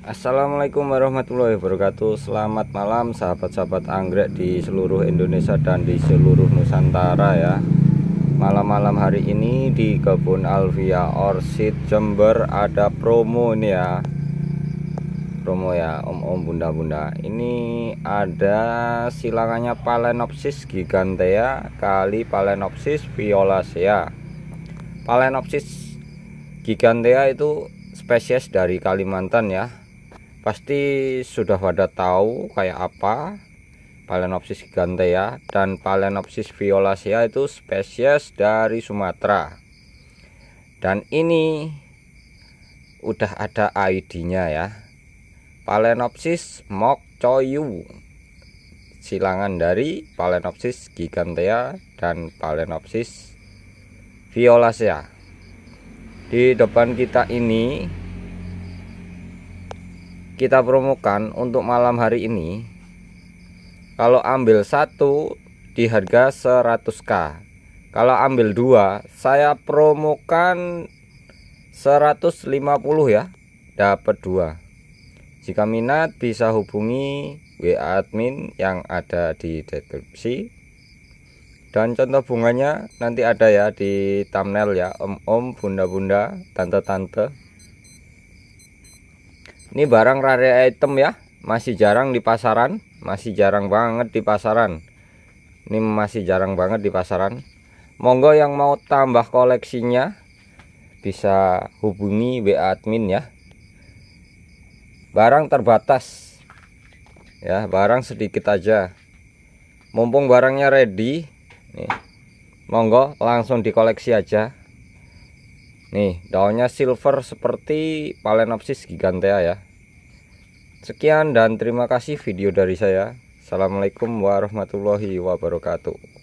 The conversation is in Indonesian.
Assalamualaikum warahmatullahi wabarakatuh Selamat malam sahabat-sahabat anggrek di seluruh Indonesia dan di seluruh Nusantara ya Malam-malam hari ini di kebun Alvia Orchid Jember ada promo ini ya Promo ya om-om bunda-bunda Ini ada silangannya Palenopsis gigantea kali Palenopsis violacea Palenopsis gigantea itu spesies dari Kalimantan ya pasti sudah pada tahu kayak apa Palenopsis gigantea dan Palenopsis violacea itu spesies dari Sumatera dan ini udah ada ID-nya ya mok coyu silangan dari Palenopsis gigantea dan Palenopsis violacea di depan kita ini kita promokan untuk malam hari ini kalau ambil satu di harga 100k kalau ambil dua saya promokan 150 ya dapat dua jika minat bisa hubungi WA admin yang ada di deskripsi dan contoh bunganya nanti ada ya di thumbnail ya om-om bunda-bunda tante-tante ini barang rare item ya, masih jarang di pasaran, masih jarang banget di pasaran. Ini masih jarang banget di pasaran. Monggo yang mau tambah koleksinya bisa hubungi WA admin ya. Barang terbatas. Ya, barang sedikit aja. Mumpung barangnya ready, nih. Monggo langsung dikoleksi aja. Nih, daunnya silver seperti Palenopsis gigantea ya. Sekian dan terima kasih video dari saya. Assalamualaikum warahmatullahi wabarakatuh.